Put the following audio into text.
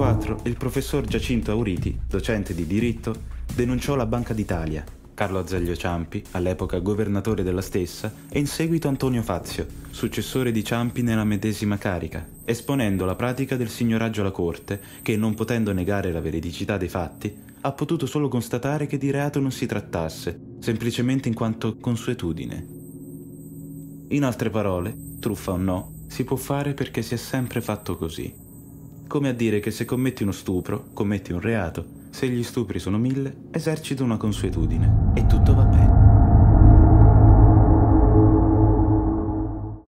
2004 il professor Giacinto Auriti, docente di diritto, denunciò la Banca d'Italia, Carlo Azeglio Ciampi, all'epoca governatore della stessa, e in seguito Antonio Fazio, successore di Ciampi nella medesima carica, esponendo la pratica del signoraggio alla Corte che, non potendo negare la veridicità dei fatti, ha potuto solo constatare che di reato non si trattasse, semplicemente in quanto consuetudine. In altre parole, truffa o no, si può fare perché si è sempre fatto così come a dire che se commetti uno stupro, commetti un reato, se gli stupri sono mille, esercito una consuetudine e tutto va bene.